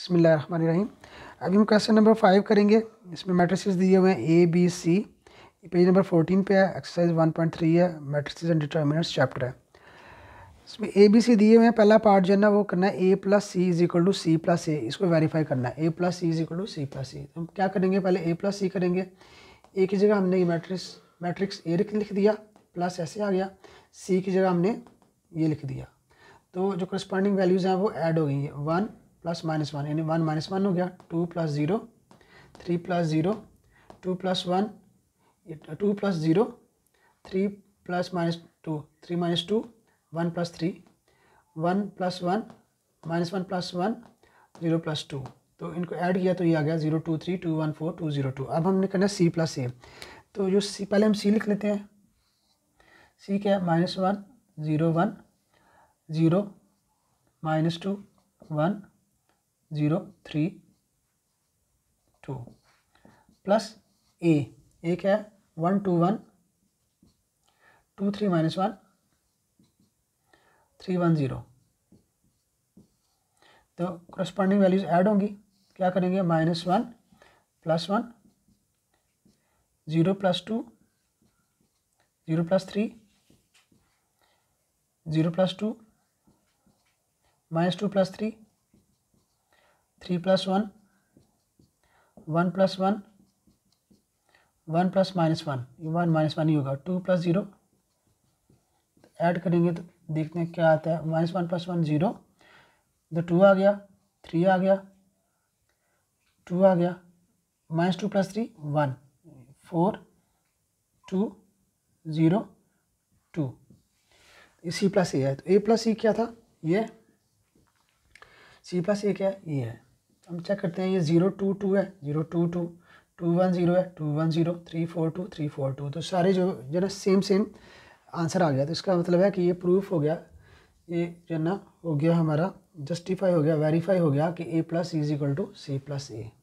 बसमिल अभी हम question number five करेंगे इसमें मैट्रिसेस दिए हुए हैं A B C page number fourteen पे है एक्सरसाइज वन पॉइंट थ्री है मैट्रिसेस एंड डिटर्मिनेंट्स चैप्टर है इसमें ए बी सी दिए हुए हैं पहला पार्ट जो है ना वो करना है A plus C is equal to C plus A इसको वेरीफाई करना है A plus C is equal to C plus C हम क्या करेंगे पहले ए प्लस सी करेंगे ए की जगह हमने ये मैट्रिक्स मैट्रिक्स ए लिख दिया प्लस ऐसे आ गया सी की जगह हमने ये लिख दिया तो जो करस्पॉन्डिंग वैल्यूज़ हैं वो ऐड हो गई हैं वन प्लस माइनस वन यानी वन माइनस वन हो गया two plus zero three plus zero two plus one two plus zero three plus minus two three minus two one plus three one plus one minus one plus one zero plus two तो इनको add किया तो ये आ गया zero two three two one four two zero two अब हमने करना सी प्लस ए तो जो सी पहले हम सी लिख लेते हैं सी क्या है minus one zero one zero minus two one zero three two plus A A क्या है one two one two three minus one three one zero तो करस्पॉन्डिंग वैल्यूज ऐड होंगी क्या करेंगे minus one plus one zero plus two zero plus three zero plus two minus two plus three three plus one one plus one one plus minus one one minus one ही होगा to plus zero add करेंगे तो देखते हैं क्या आता है minus one plus one zero तो टू आ गया थ्री आ गया टू आ गया minus two plus three one four two zero two C plus A है तो ए प्लस सी क्या था ये सी प्लस ए क्या है ये है हम चेक करते हैं ये ज़ीरो टू टू है zero two two two one zero है two one zero three four two three four two तो सारे जो जो ना सेम सेम आंसर आ गया तो इसका मतलब है कि ये प्रूफ हो गया ये जो ना हो गया हमारा जस्टिफाई हो गया वेरीफाई हो गया कि A plus is equal to C plus A